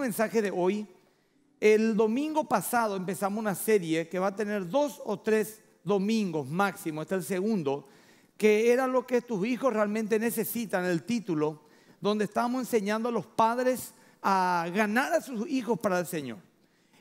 mensaje de hoy, el domingo pasado empezamos una serie que va a tener dos o tres domingos máximo, este es el segundo, que era lo que tus hijos realmente necesitan, el título, donde estamos enseñando a los padres a ganar a sus hijos para el Señor.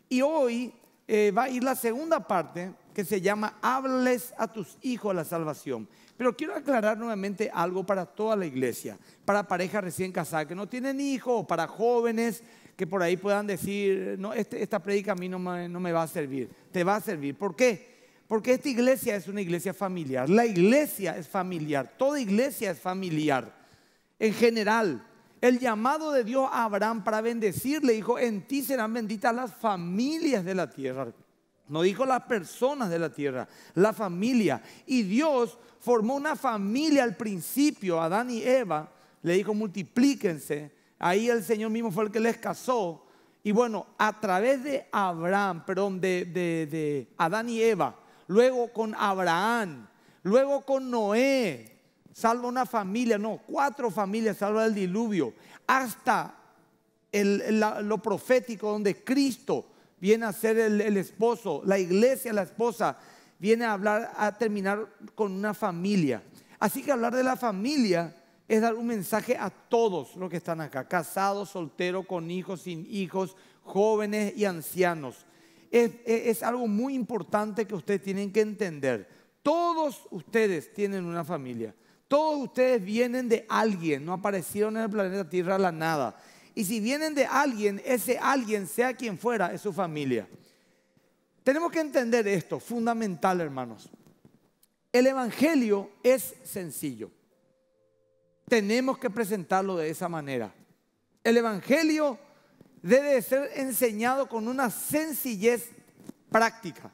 Y hoy eh, va a ir la segunda parte que se llama Hables a tus hijos a la salvación. Pero quiero aclarar nuevamente algo para toda la iglesia, para parejas recién casadas que no tienen hijos, para jóvenes, que por ahí puedan decir, no, este, esta predica a mí no me, no me va a servir, te va a servir. ¿Por qué? Porque esta iglesia es una iglesia familiar, la iglesia es familiar, toda iglesia es familiar. En general, el llamado de Dios a Abraham para bendecirle dijo, en ti serán benditas las familias de la tierra. No dijo las personas de la tierra, la familia. Y Dios formó una familia al principio, Adán y Eva, le dijo, multiplíquense ahí el Señor mismo fue el que les casó. Y bueno, a través de Abraham, perdón, de, Adán y Eva, luego con Abraham, luego con Noé, salva una familia, no, cuatro familias salva del diluvio, hasta el, lo profético donde Cristo viene a ser el, esposo, la iglesia, la esposa, viene a hablar, a terminar con una familia. Así que hablar de la familia es dar un mensaje a todos los que están acá, casados, solteros, con hijos, sin hijos, jóvenes y ancianos. Es, algo muy importante que ustedes tienen que entender. Todos ustedes tienen una familia. Todos ustedes vienen de alguien, no aparecieron en el planeta Tierra la nada. Y si vienen de alguien, ese alguien, sea quien fuera, es su familia. Tenemos que entender esto, fundamental hermanos. El Evangelio es sencillo. Tenemos que presentarlo de esa manera. El Evangelio debe ser enseñado con una sencillez práctica.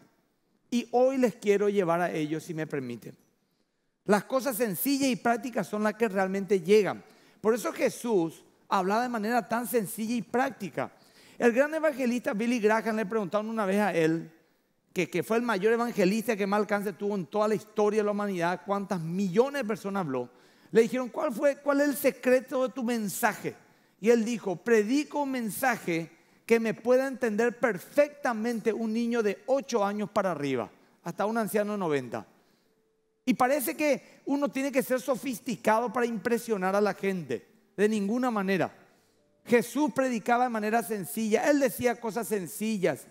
Y hoy les quiero llevar a ellos, si me permiten. Las cosas sencillas y prácticas son las que realmente llegan. Por eso Jesús hablaba de manera tan sencilla y práctica. El gran evangelista Billy Graham le preguntaron una vez a él, que, que fue el mayor evangelista que más alcance tuvo en toda la historia de la humanidad, cuántas millones de personas habló. Le dijeron, ¿cuál, fue, ¿cuál es el secreto de tu mensaje? Y él dijo, predico un mensaje que me pueda entender perfectamente un niño de 8 años para arriba, hasta un anciano de 90. Y parece que uno tiene que ser sofisticado para impresionar a la gente, de ninguna manera. Jesús predicaba de manera sencilla, él decía cosas sencillas.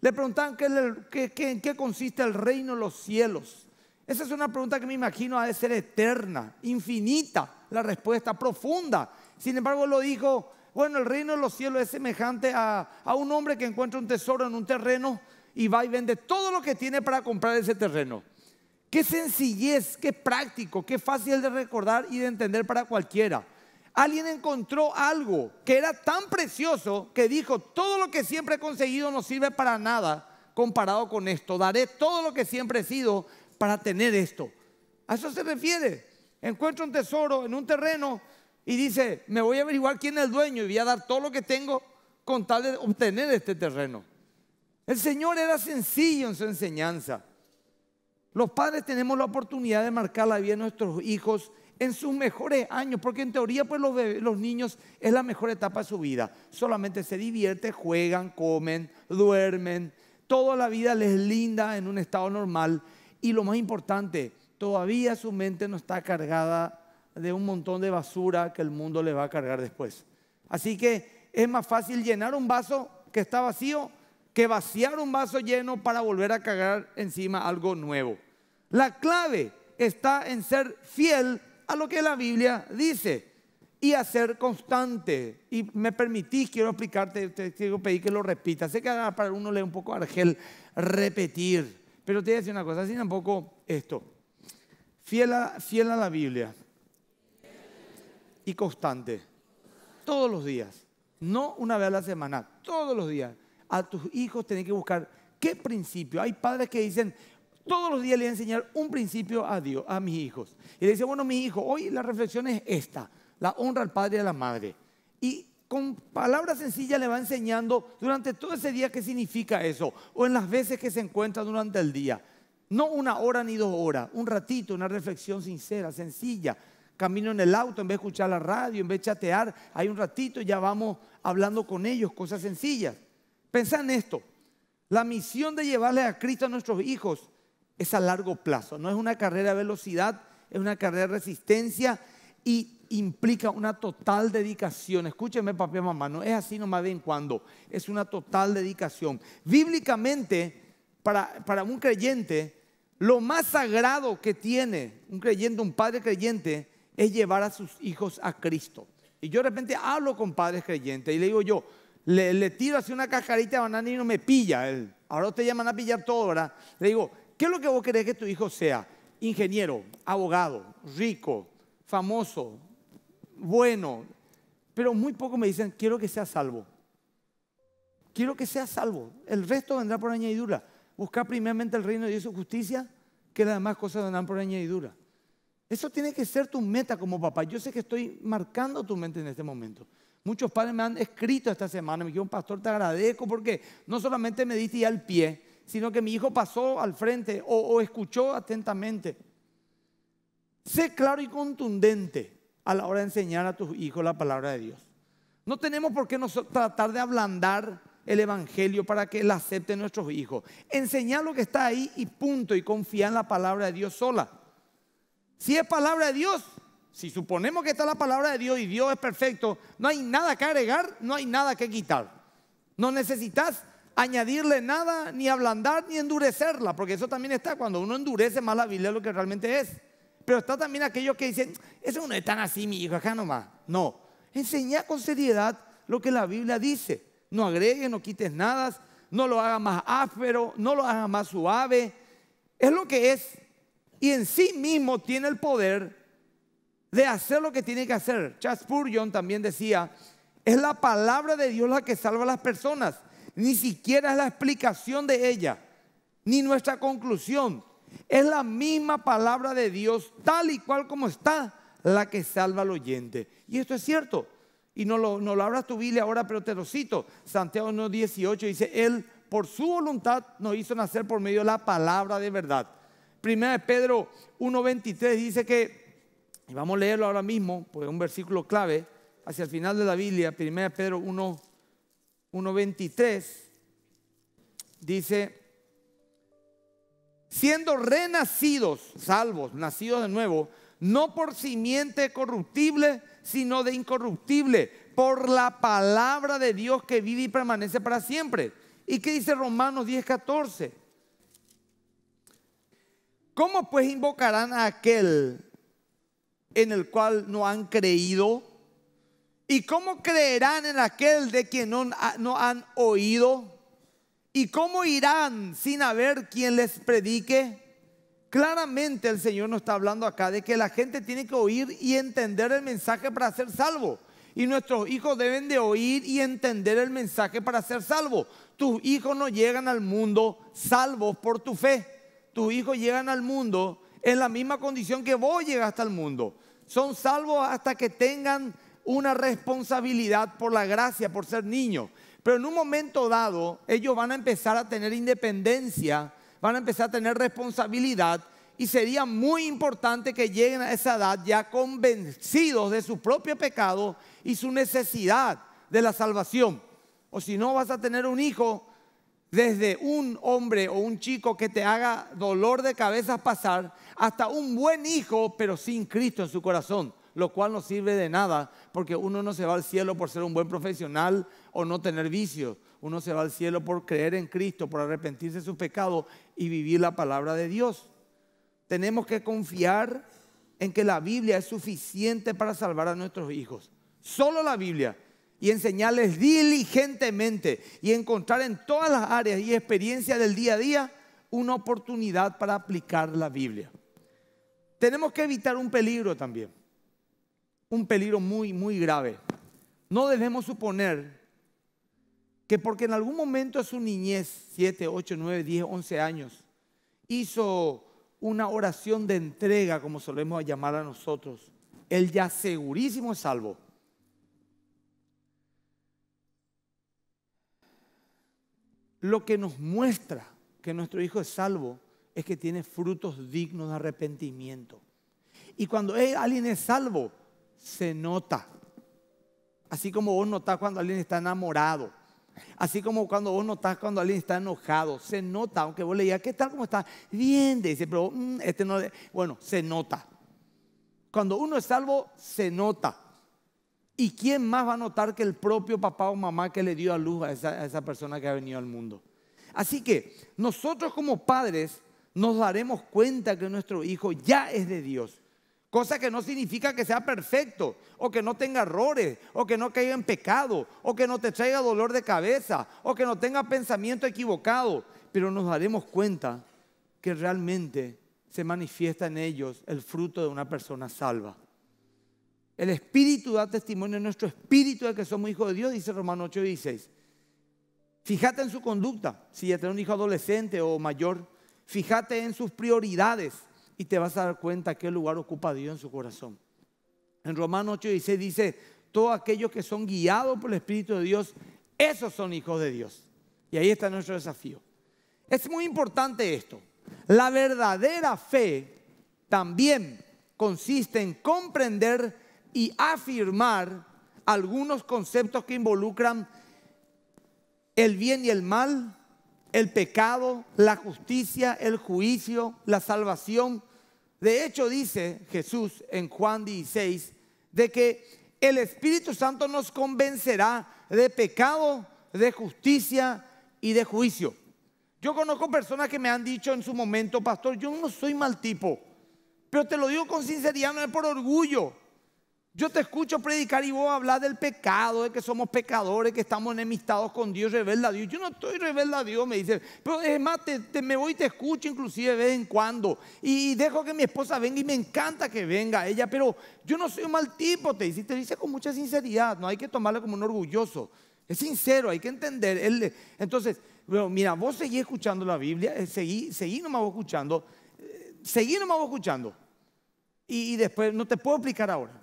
Le preguntaban qué, en qué consiste el reino de los cielos. Esa es una pregunta que me imagino ha de ser eterna, infinita, la respuesta profunda. Sin embargo, lo dijo, bueno, el reino de los cielos es semejante a, un hombre que encuentra un tesoro en un terreno y va y vende todo lo que tiene para comprar ese terreno. Qué sencillez, qué práctico, qué fácil de recordar y de entender para cualquiera. Alguien encontró algo que era tan precioso que dijo, todo lo que siempre he conseguido no sirve para nada comparado con esto. Daré todo lo que siempre he sido para tener esto. A eso se refiere. Encuentra un tesoro en un terreno y dice, me voy a averiguar quién es el dueño y voy a dar todo lo que tengo con tal de obtener este terreno. El Señor era sencillo en su enseñanza. Los padres tenemos la oportunidad de marcar la vida de nuestros hijos en sus mejores años, porque en teoría pues los, bebés, los niños es la mejor etapa de su vida. Solamente se divierte, juegan, comen, duermen. Toda la vida les linda en un estado normal. Y lo más importante, todavía su mente no está cargada de un montón de basura que el mundo le va a cargar después. Así que es más fácil llenar un vaso que está vacío que vaciar un vaso lleno para volver a cargar encima algo nuevo. La clave está en ser fiel a lo que la Biblia dice y a ser constante. Y me permitís, quiero explicarte, te quiero pedir que lo repita Sé que para uno lee un poco argel repetir. Pero te voy a decir una cosa, así tampoco esto. Fiel a, fiel a la Biblia y constante, todos los días, no una vez a la semana, todos los días. A tus hijos tenés que buscar qué principio. Hay padres que dicen, todos los días le voy a enseñar un principio a Dios, a mis hijos. Y le dice, bueno, mi hijo, hoy la reflexión es esta, la honra al padre y a la madre. Y con palabras sencillas le va enseñando durante todo ese día qué significa eso, o en las veces que se encuentra durante el día. No una hora ni dos horas, un ratito, una reflexión sincera, sencilla. Camino en el auto, en vez de escuchar la radio, en vez de chatear, hay un ratito y ya vamos hablando con ellos, cosas sencillas. Pensá en esto, la misión de llevarle a Cristo a nuestros hijos es a largo plazo, no es una carrera de velocidad, es una carrera de resistencia y implica una total dedicación. Escúcheme, papi y mamá, no es así nomás de en cuando, es una total dedicación. Bíblicamente, para, un creyente, lo más sagrado que tiene un creyente, un padre creyente, es llevar a sus hijos a Cristo. Y yo de repente hablo con padres creyentes y le digo yo, le, tiro así una cascarita de banana y no me pilla él. Ahora te llaman a pillar todo, ¿verdad? Le digo, ¿qué es lo que vos querés que tu hijo sea? Ingeniero, abogado, rico, famoso, bueno, pero muy poco me dicen, quiero que sea salvo. Quiero que sea salvo. El resto vendrá por añadidura. Buscar primeramente el reino de Dios y su justicia, que las demás cosas vendrán por añadidura. Eso tiene que ser tu meta como papá. Yo sé que estoy marcando tu mente en este momento. Muchos padres me han escrito esta semana, me un pastor, te agradezco porque no solamente me diste ya el pie, sino que mi hijo pasó al frente o escuchó atentamente. Sé claro y contundente a la hora de enseñar a tus hijos la palabra de Dios. No tenemos por qué tratar de ablandar el Evangelio para que la acepten nuestros hijos. Enseñar lo que está ahí y punto, y confía en la palabra de Dios sola. Si es palabra de Dios, si suponemos que está la palabra de Dios y Dios es perfecto, no hay nada que agregar, no hay nada que quitar. No necesitas añadirle nada, ni ablandar, ni endurecerla, porque eso también está cuando uno endurece más la Biblia lo que realmente es. Pero está también aquellos que dicen, eso no es tan así, mi hijo, acá nomás. No, enseña con seriedad lo que la Biblia dice. No agregues, no quites nada, no lo hagas más áspero, no lo hagas más suave. Es lo que es. Y en sí mismo tiene el poder de hacer lo que tiene que hacer. Charles Spurgeon también decía, es la palabra de Dios la que salva a las personas. Ni siquiera es la explicación de ella, ni nuestra conclusión. Es la misma palabra de Dios, tal y cual como está, la que salva al oyente. Y esto es cierto. Y no lo, no tu Biblia ahora, pero te lo cito. Santiago 1.18 dice, Él por su voluntad nos hizo nacer por medio de la palabra de verdad. Primera de Pedro 1.23 dice que, y vamos a leerlo ahora mismo, porque es un versículo clave, hacia el final de la Biblia, Primera de Pedro 1.23 dice, siendo renacidos, salvos, nacidos de nuevo, no por simiente corruptible, sino de incorruptible, por la palabra de Dios que vive y permanece para siempre. ¿Y qué dice Romanos 10, 14? ¿Cómo pues invocarán a aquel en el cual no han creído? ¿Y cómo creerán en aquel de quien no, no han oído? ¿Y cómo irán sin haber quien les predique? Claramente el Señor nos está hablando acá de que la gente tiene que oír y entender el mensaje para ser salvo. Y nuestros hijos deben de oír y entender el mensaje para ser salvo. Tus hijos no llegan al mundo salvos por tu fe. Tus hijos llegan al mundo en la misma condición que vos llegaste al mundo. Son salvos hasta que tengan una responsabilidad por la gracia, por ser niños. Pero en un momento dado, ellos van a empezar a tener independencia, van a empezar a tener responsabilidad y sería muy importante que lleguen a esa edad ya convencidos de su propio pecado y su necesidad de la salvación. O si no, vas a tener un hijo desde un hombre o un chico que te haga dolor de cabeza pasar hasta un buen hijo, pero sin Cristo en su corazón lo cual no sirve de nada, porque uno no se va al cielo por ser un buen profesional o no tener vicios. Uno se va al cielo por creer en Cristo, por arrepentirse de su pecado y vivir la palabra de Dios. Tenemos que confiar en que la Biblia es suficiente para salvar a nuestros hijos. Solo la Biblia. Y enseñarles diligentemente y encontrar en todas las áreas y experiencias del día a día una oportunidad para aplicar la Biblia. Tenemos que evitar un peligro también un peligro muy, muy grave. No debemos suponer que porque en algún momento a su niñez, 7, 8, 9, 10, 11 años, hizo una oración de entrega, como solemos llamar a nosotros, él ya segurísimo es salvo. Lo que nos muestra que nuestro hijo es salvo es que tiene frutos dignos de arrepentimiento. Y cuando alguien es salvo, se nota. Así como vos notás cuando alguien está enamorado. Así como cuando vos notás cuando alguien está enojado. Se nota, aunque vos le digas, ¿qué tal? ¿Cómo está? Bien, dice, pero mm, este no. Bueno, se nota. Cuando uno es salvo, se nota. ¿Y quién más va a notar que el propio papá o mamá que le dio a luz a esa persona que ha venido al mundo? Así que nosotros como padres nos daremos cuenta que nuestro hijo ya es de Dios Cosa que no significa que sea perfecto, o que no tenga errores, o que no caiga en pecado, o que no te traiga dolor de cabeza, o que no tenga pensamiento equivocado. Pero nos daremos cuenta que realmente se manifiesta en ellos el fruto de una persona salva. El Espíritu da testimonio en nuestro espíritu de que somos hijos de Dios, dice Romano y 16. Fíjate en su conducta, si ya tiene un hijo adolescente o mayor, fíjate en sus prioridades y te vas a dar cuenta qué lugar ocupa Dios en su corazón. En Romanos 8 dice, dice, todos aquellos que son guiados por el Espíritu de Dios, esos son hijos de Dios. Y ahí está nuestro desafío. Es muy importante esto. La verdadera fe también consiste en comprender y afirmar algunos conceptos que involucran el bien y el mal, el pecado, la justicia, el juicio, la salvación, de hecho, dice Jesús en Juan 16, de que el Espíritu Santo nos convencerá de pecado, de justicia y de juicio. Yo conozco personas que me han dicho en su momento, pastor, yo no soy mal tipo, pero te lo digo con sinceridad, no es por orgullo, yo te escucho predicar y vos hablar del pecado, de que somos pecadores, que estamos enemistados con Dios, rebelde a Dios. Yo no estoy rebelde a Dios, me dice. Pero es más, te, me voy y te escucho inclusive de vez en cuando. Y, dejo que mi esposa venga y me encanta que venga ella. Pero yo no soy un mal tipo, te dice. Y te dice con mucha sinceridad, no hay que tomarla como un orgulloso. Es sincero, hay que entender. Él, entonces, mira, vos seguí escuchando la Biblia, eh, seguí, seguí nomás vos escuchando, eh, seguí nomás vos escuchando. y después, no te puedo explicar ahora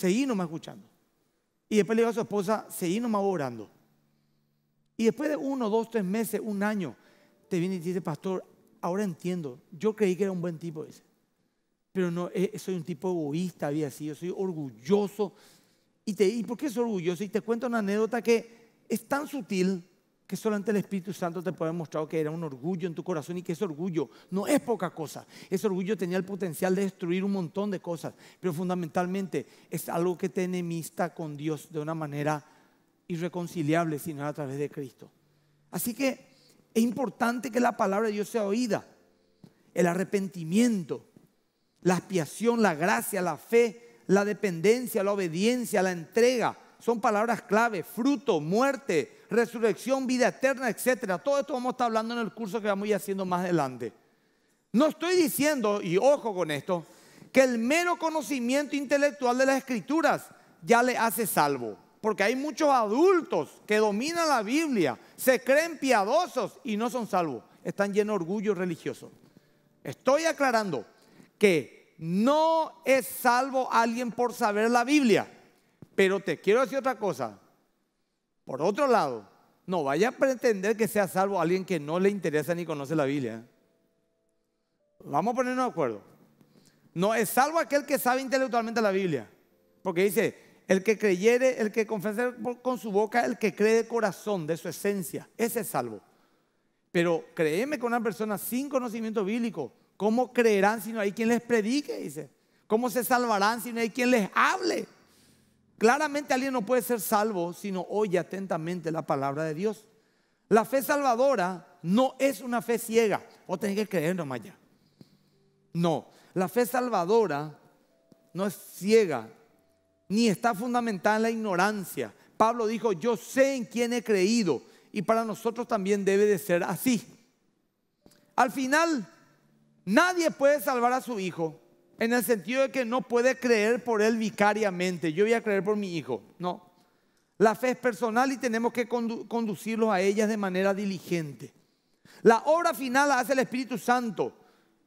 seguí nomás escuchando. Y después le dijo a su esposa, seguí nomás orando. Y después de uno, dos, tres meses, un año, te viene y te dice, pastor, ahora entiendo, yo creí que era un buen tipo ese. Pero no, eh, soy un tipo egoísta, había sido, soy orgulloso. Y, ¿Y por qué soy orgulloso? Y te cuento una anécdota que es tan sutil que solamente el Espíritu Santo te puede mostrar que era un orgullo en tu corazón y que ese orgullo no es poca cosa. Ese orgullo tenía el potencial de destruir un montón de cosas, pero fundamentalmente es algo que te enemista con Dios de una manera irreconciliable, sino a través de Cristo. Así que es importante que la palabra de Dios sea oída. El arrepentimiento, la expiación, la gracia, la fe, la dependencia, la obediencia, la entrega, son palabras clave, fruto, muerte, resurrección, vida eterna, etcétera Todo esto vamos a estar hablando en el curso que vamos a ir haciendo más adelante. No estoy diciendo, y ojo con esto, que el mero conocimiento intelectual de las escrituras ya le hace salvo. Porque hay muchos adultos que dominan la Biblia, se creen piadosos y no son salvos. Están llenos de orgullo religioso. Estoy aclarando que no es salvo alguien por saber la Biblia. Pero te quiero decir otra cosa. Por otro lado, no vaya a pretender que sea salvo alguien que no le interesa ni conoce la Biblia. Vamos a ponernos de acuerdo. No es salvo aquel que sabe intelectualmente la Biblia. Porque dice, el que creyere, el que confesare con su boca, el que cree de corazón, de su esencia, ese es salvo. Pero créeme que una persona sin conocimiento bíblico, ¿cómo creerán si no hay quien les predique? Dice. ¿Cómo se salvarán si no hay quien les hable? Claramente alguien no puede ser salvo si no oye atentamente la palabra de Dios. La fe salvadora no es una fe ciega. O tenés que creer nomás ya. No, la fe salvadora no es ciega, ni está fundamentada en la ignorancia. Pablo dijo, yo sé en quién he creído. Y para nosotros también debe de ser así. Al final, nadie puede salvar a su hijo en el sentido de que no puede creer por él vicariamente. Yo voy a creer por mi hijo. No. La fe es personal y tenemos que conducirlo conducirlos a ellas de manera diligente. La obra final la hace el Espíritu Santo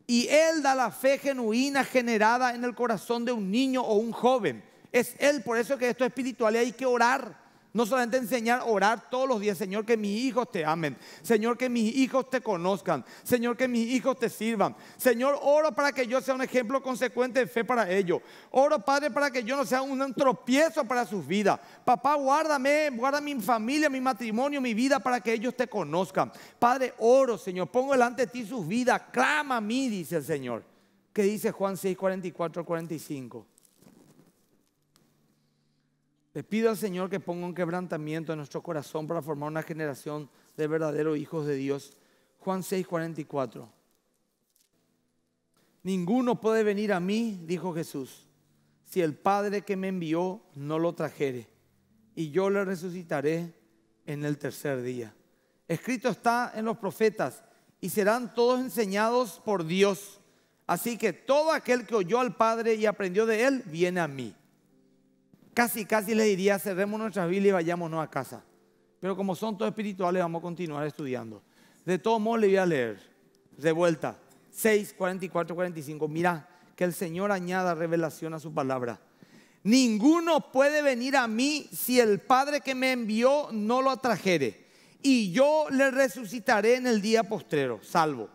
y Él da la fe genuina generada en el corazón de un niño o un joven. Es Él, por eso que esto es espiritual y hay que orar. No solamente enseñar, orar todos los días, Señor, que mis hijos te amen. Señor, que mis hijos te conozcan. Señor, que mis hijos te sirvan. Señor, oro para que yo sea un ejemplo consecuente de fe para ellos. Oro, Padre, para que yo no sea un tropiezo para sus vidas. Papá, guárdame, guarda mi familia, mi matrimonio, mi vida, para que ellos te conozcan. Padre, oro, Señor, pongo delante de ti sus vidas. Clama a mí, dice el Señor. ¿Qué dice Juan 6, 44, 45? Le pido al Señor que ponga un quebrantamiento en nuestro corazón para formar una generación de verdaderos hijos de Dios. Juan 6, 44. Ninguno puede venir a mí, dijo Jesús, si el Padre que me envió no lo trajere, y yo le resucitaré en el tercer día. Escrito está en los profetas, y serán todos enseñados por Dios. Así que todo aquel que oyó al Padre y aprendió de él, viene a mí. Casi, casi le diría, cerremos nuestra Biblia y vayámonos a casa. Pero como son todos espirituales, vamos a continuar estudiando. De todo modo, le voy a leer. De vuelta. 6, 44, 45. Mira, que el Señor añada revelación a su palabra. Ninguno puede venir a mí si el Padre que me envió no lo atrajere. Y yo le resucitaré en el día postrero, salvo.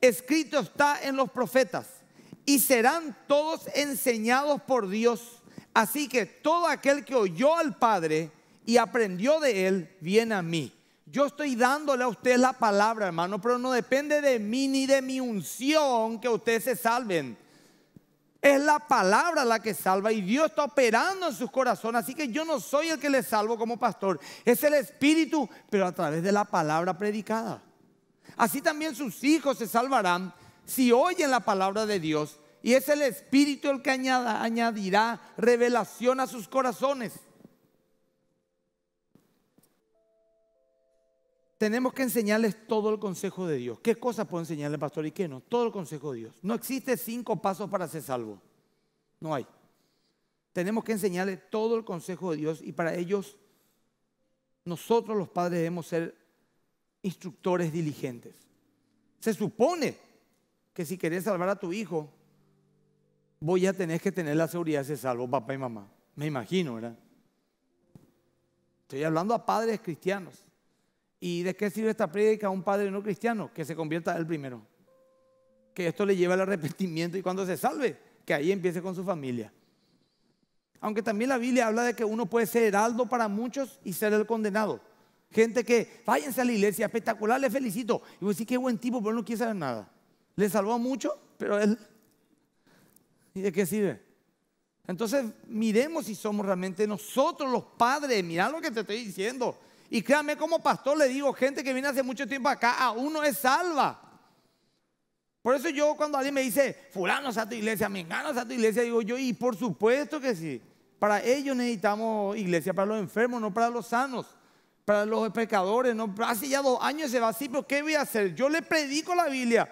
Escrito está en los profetas. Y serán todos enseñados por Dios. Así que todo aquel que oyó al Padre y aprendió de Él, viene a mí. Yo estoy dándole a usted la palabra, hermano, pero no depende de mí ni de mi unción que ustedes se salven. Es la palabra la que salva y Dios está operando en sus corazones. Así que yo no soy el que les salvo como pastor. Es el Espíritu, pero a través de la palabra predicada. Así también sus hijos se salvarán si oyen la palabra de Dios y es el Espíritu el que añadirá revelación a sus corazones. Tenemos que enseñarles todo el consejo de Dios. ¿Qué cosas puedo enseñarle, pastor, y qué no? Todo el consejo de Dios. No existe cinco pasos para ser salvo. No hay. Tenemos que enseñarles todo el consejo de Dios y para ellos nosotros los padres debemos ser instructores diligentes. Se supone que si querés salvar a tu hijo, Voy ya tenés que tener la seguridad de ser salvo, papá y mamá. Me imagino, ¿verdad? Estoy hablando a padres cristianos. ¿Y de qué sirve esta prédica a un padre no cristiano? Que se convierta él primero. Que esto le lleve al arrepentimiento y cuando se salve, que ahí empiece con su familia. Aunque también la Biblia habla de que uno puede ser heraldo para muchos y ser el condenado. Gente que, váyanse a la iglesia, espectacular, les felicito. Y vos decís, qué buen tipo, pero no quiere saber nada. Le salvó a muchos, pero él ¿Y de qué sirve? Entonces miremos si somos realmente nosotros los padres. mira lo que te estoy diciendo. Y créame como pastor le digo, gente que viene hace mucho tiempo acá, aún no es salva. Por eso yo cuando alguien me dice, fulano a tu iglesia, me a tu iglesia, digo yo, y por supuesto que sí. Para ellos necesitamos iglesia, para los enfermos, no para los sanos, para los pecadores. No, hace ya dos años se va así, pero ¿qué voy a hacer? Yo le predico la Biblia.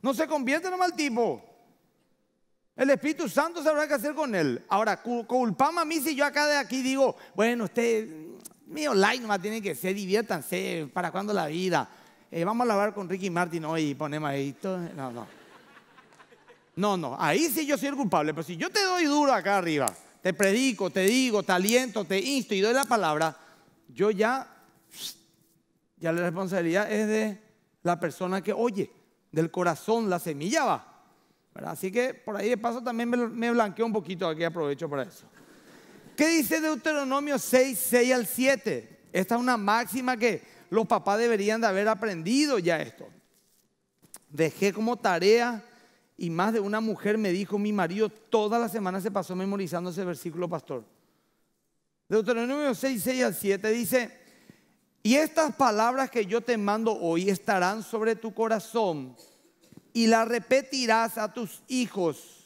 No se convierte nomás mal tipo. El Espíritu Santo sabrá qué hacer con él. Ahora, culpame a mí si yo acá de aquí digo, bueno, usted, mm, mío like nomás tiene que ser, diviértanse, ¿para cuándo la vida? Eh, vamos a lavar con Ricky Martin hoy y ponemos ahí. Todo. No, no. No, no, ahí sí yo soy el culpable, pero si yo te doy duro acá arriba, te predico, te digo, te aliento, te insto y doy la palabra, yo ya, ya la responsabilidad es de la persona que oye, del corazón, la semilla va. Así que por ahí de paso también me, me blanqueo un poquito aquí, aprovecho para eso. ¿Qué dice Deuteronomio 6, 6 al 7? Esta es una máxima que los papás deberían de haber aprendido ya esto. Dejé como tarea y más de una mujer me dijo, mi marido toda la semana se pasó memorizando ese versículo, pastor. Deuteronomio 6, 6 al 7 dice, y estas palabras que yo te mando hoy estarán sobre tu corazón y la repetirás a tus hijos.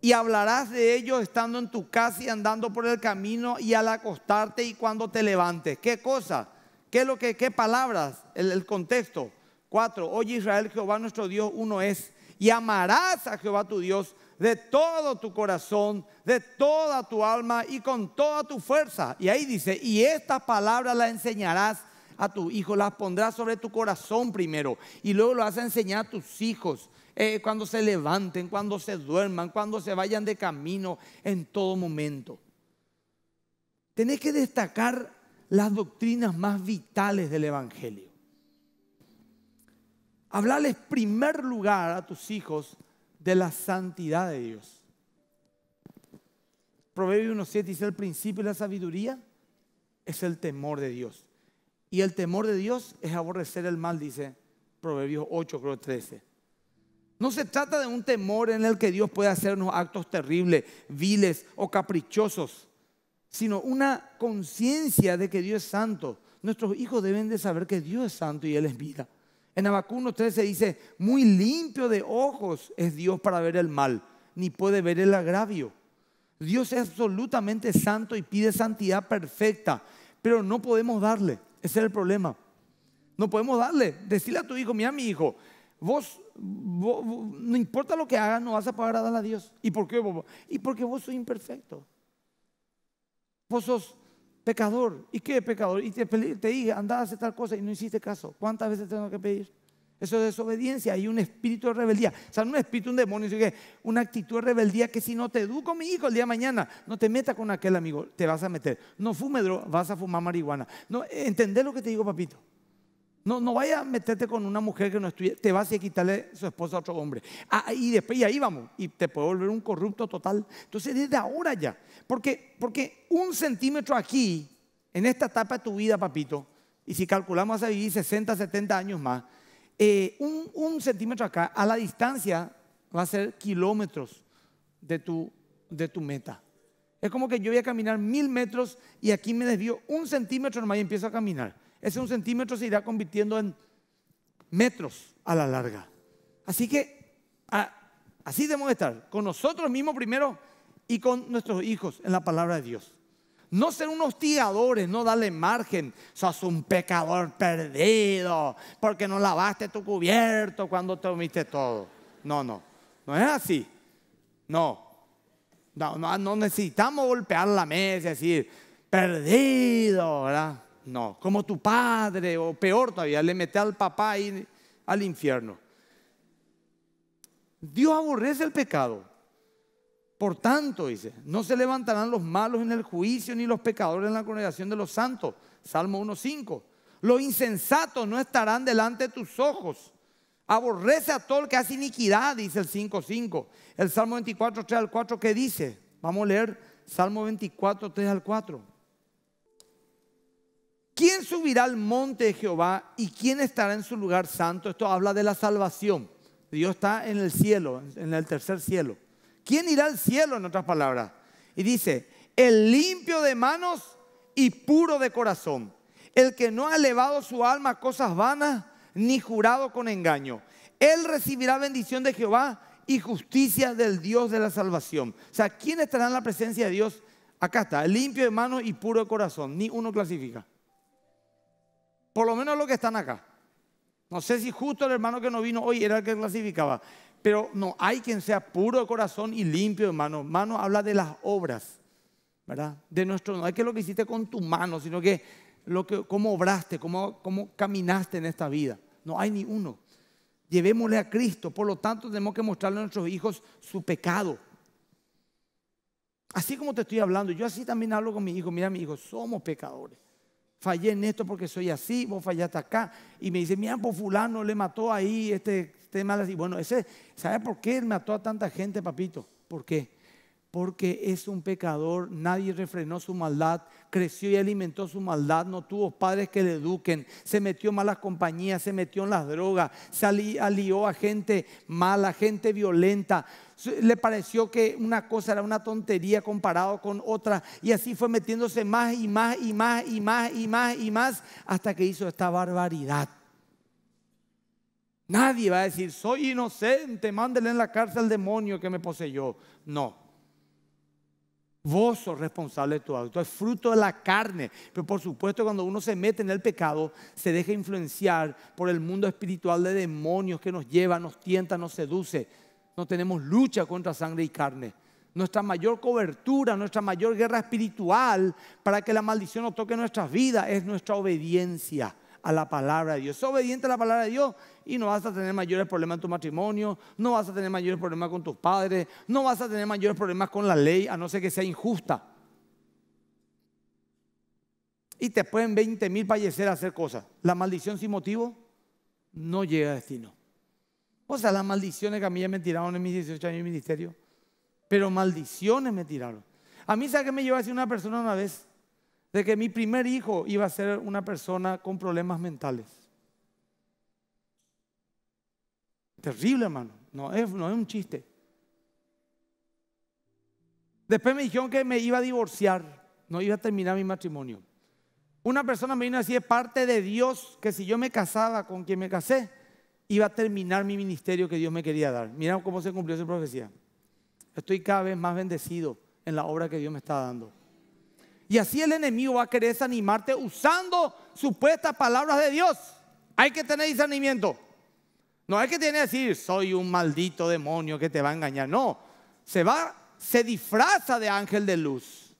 Y hablarás de ellos estando en tu casa y andando por el camino y al acostarte y cuando te levantes. ¿Qué cosa? ¿Qué lo que qué palabras? El, contexto. Cuatro. Oye Israel, Jehová nuestro Dios uno es. Y amarás a Jehová tu Dios de todo tu corazón, de toda tu alma y con toda tu fuerza. Y ahí dice, y estas palabras la enseñarás a tu hijo, las pondrás sobre tu corazón primero y luego lo vas a enseñar a tus hijos. Eh, cuando se levanten, cuando se duerman, cuando se vayan de camino, en todo momento. Tenés que destacar las doctrinas más vitales del Evangelio. Hablarles primer lugar a tus hijos de la santidad de Dios. Proverbio 1.7 dice, el principio de la sabiduría es el temor de Dios. Y el temor de Dios es aborrecer el mal, dice Proverbios 8, creo 13. No se trata de un temor en el que Dios puede hacernos actos terribles, viles o caprichosos, sino una conciencia de que Dios es santo. Nuestros hijos deben de saber que Dios es santo y Él es vida. En Habacuc 13 dice, muy limpio de ojos es Dios para ver el mal, ni puede ver el agravio. Dios es absolutamente santo y pide santidad perfecta, pero no podemos darle. Ese es el problema. No podemos darle. Decirle a tu hijo, mira mi hijo, vos, no importa lo que hagas, no vas a poder darle a Dios. ¿Y por qué? bobo? Y porque vos sos imperfecto. Vos sos pecador. ¿Y qué pecador? Y te, te dije, andá a hacer tal cosa y no hiciste caso. ¿Cuántas veces tengo que pedir? Eso es desobediencia, hay un espíritu de rebeldía. O sea, no un espíritu, un demonio, que una actitud de rebeldía que si no te educo mi hijo el día de mañana, no te metas con aquel amigo, te vas a meter. No fume droga, vas a fumar marihuana. No, entendés lo que te digo, papito. No, no vayas a meterte con una mujer que no estudia, te vas a quitarle su esposa a otro hombre. Ah, y después, ahí vamos, y te puede volver un corrupto total. Entonces, desde ahora ya, porque, porque un centímetro aquí, en esta etapa de tu vida, papito, y si calculamos a vivir 60, 70 años más, eh, un, centímetro acá, a la distancia va a ser kilómetros de tu, meta. Es como que yo voy a caminar mil metros y aquí me desvío un centímetro nomás y empiezo a caminar. Ese un centímetro se irá convirtiendo en metros a la larga. Así que así debemos estar, con nosotros mismos primero y con nuestros hijos en la palabra de Dios. No ser unos tiradores, no darle margen. Sos un pecador perdido porque no lavaste tu cubierto cuando te comiste todo. No, no, no es así. No. No, necesitamos golpear la mesa y decir, perdido, ¿verdad? No, como tu padre, o peor todavía, le mete al papá ahí al infierno. Dios aborrece el pecado. Por tanto, dice, no se levantarán los malos en el juicio ni los pecadores en la congregación de los santos. Salmo 1.5. Los insensatos no estarán delante de tus ojos. Aborrece a todo el que hace iniquidad, dice el 5.5. El Salmo 24, 3 al 4, ¿qué dice? Vamos a leer Salmo 24, 3 al 4. ¿Quién subirá al monte de Jehová y quién estará en su lugar santo? Esto habla de la salvación. Dios está en el cielo, en el tercer cielo. ¿Quién irá al cielo en otras palabras? Y dice, el limpio de manos y puro de corazón, el que no ha elevado su alma a cosas vanas ni jurado con engaño. Él recibirá bendición de Jehová y justicia del Dios de la salvación. O sea, ¿quién estará en la presencia de Dios? Acá está, limpio de manos y puro de corazón. Ni uno clasifica. Por lo menos los que están acá. No sé si justo el hermano que no vino hoy era el que clasificaba. Pero no hay quien sea puro de corazón y limpio, hermano. Hermano habla de las obras, ¿verdad? De nuestro, no es que lo que hiciste con tu mano, sino que, lo que cómo obraste, cómo, cómo caminaste en esta vida. No hay ni uno. Llevémosle a Cristo. Por lo tanto, tenemos que mostrarle a nuestros hijos su pecado. Así como te estoy hablando, yo así también hablo con mis hijos. Mira, mi hijo, somos pecadores. Fallé en esto porque soy así, vos fallaste acá. Y me dice, mira, por fulano le mató ahí, este de y Bueno, ese, ¿sabe por qué él mató a tanta gente, papito? ¿Por qué? Porque es un pecador, nadie refrenó su maldad, creció y alimentó su maldad, no tuvo padres que le eduquen, se metió en malas compañías, se metió en las drogas, se alió a gente mala, gente violenta. Le pareció que una cosa era una tontería comparado con otra y así fue metiéndose más y más y más y más y más y más hasta que hizo esta barbaridad. Nadie va a decir, soy inocente, mándele en la cárcel al demonio que me poseyó. No. Vos sos responsable de tu acto, es fruto de la carne. Pero por supuesto, cuando uno se mete en el pecado, se deja influenciar por el mundo espiritual de demonios que nos lleva, nos tienta, nos seduce. No tenemos lucha contra sangre y carne. Nuestra mayor cobertura, nuestra mayor guerra espiritual para que la maldición no toque nuestras vidas es nuestra obediencia a la palabra de Dios. Sé obediente a la palabra de Dios y no vas a tener mayores problemas en tu matrimonio, no vas a tener mayores problemas con tus padres, no vas a tener mayores problemas con la ley, a no ser que sea injusta. Y te pueden 20 mil fallecer a hacer cosas. La maldición sin motivo no llega a destino. O sea, las maldiciones que a mí ya me tiraron en mis 18 años de ministerio. Pero maldiciones me tiraron. A mí, ¿sabes qué me llevó a decir una persona una vez? de que mi primer hijo iba a ser una persona con problemas mentales. Terrible, hermano. No es, un chiste. Después me dijeron que me iba a divorciar, no iba a terminar mi matrimonio. Una persona me vino así, es parte de Dios, que si yo me casaba con quien me casé, iba a terminar mi ministerio que Dios me quería dar. Mira cómo se cumplió esa profecía. Estoy cada vez más bendecido en la obra que Dios me está dando. Y así el enemigo va a querer desanimarte usando supuestas palabras de Dios. Hay que tener discernimiento. No hay que tener decir, soy un maldito demonio que te va a engañar. No, se va, se disfraza de ángel de luz.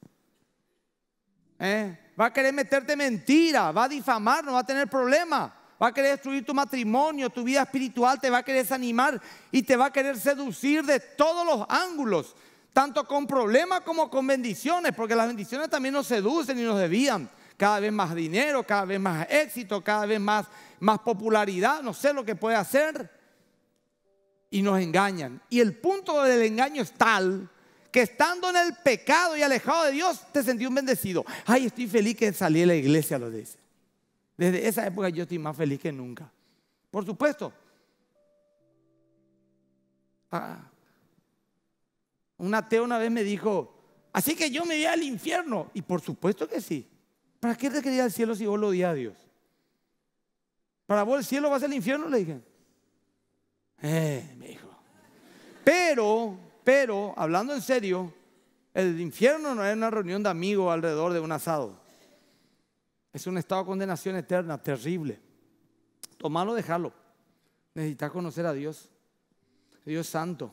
¿Eh? Va a querer meterte mentira, va a difamar, no va a tener problema. Va a querer destruir tu matrimonio, tu vida espiritual, te va a querer desanimar y te va a querer seducir de todos los ángulos tanto con problemas como con bendiciones, porque las bendiciones también nos seducen y nos debían. Cada vez más dinero, cada vez más éxito, cada vez más, más popularidad, no sé lo que puede hacer. Y nos engañan. Y el punto del engaño es tal que estando en el pecado y alejado de Dios, te sentí un bendecido. Ay, estoy feliz que salí de la iglesia, lo dice. Desde esa época yo estoy más feliz que nunca. Por supuesto. Ah, un ateo una vez me dijo, así que yo me voy al infierno. Y por supuesto que sí. ¿Para qué te quería al cielo si vos lo odias a Dios? ¿Para vos el cielo va a el infierno? Le dije. Eh, me dijo. Pero, pero, hablando en serio, el infierno no es una reunión de amigos alrededor de un asado. Es un estado de condenación eterna, terrible. Tomalo, déjalo. Necesitas conocer a Dios. Dios santo.